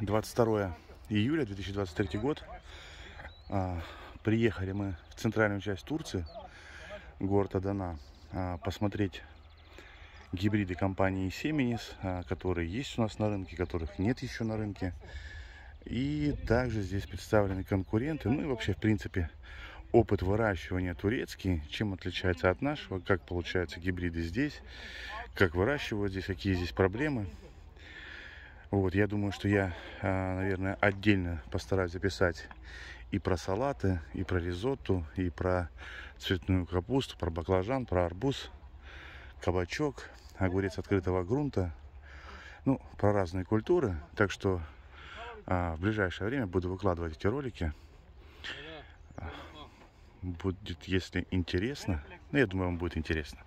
22 июля 2023 год. А, приехали мы в центральную часть Турции, город Адана, а, посмотреть гибриды компании Семенис, а, которые есть у нас на рынке, которых нет еще на рынке. И также здесь представлены конкуренты, ну и вообще, в принципе, опыт выращивания турецкий, чем отличается от нашего, как получаются гибриды здесь, как выращивают здесь, какие здесь проблемы. Вот, я думаю, что я, а, наверное, отдельно постараюсь записать и про салаты, и про ризотту, и про цветную капусту, про баклажан, про арбуз, кабачок, огурец открытого грунта, ну, про разные культуры. Так что а, в ближайшее время буду выкладывать эти ролики. Будет, если интересно, ну, я думаю, вам будет интересно.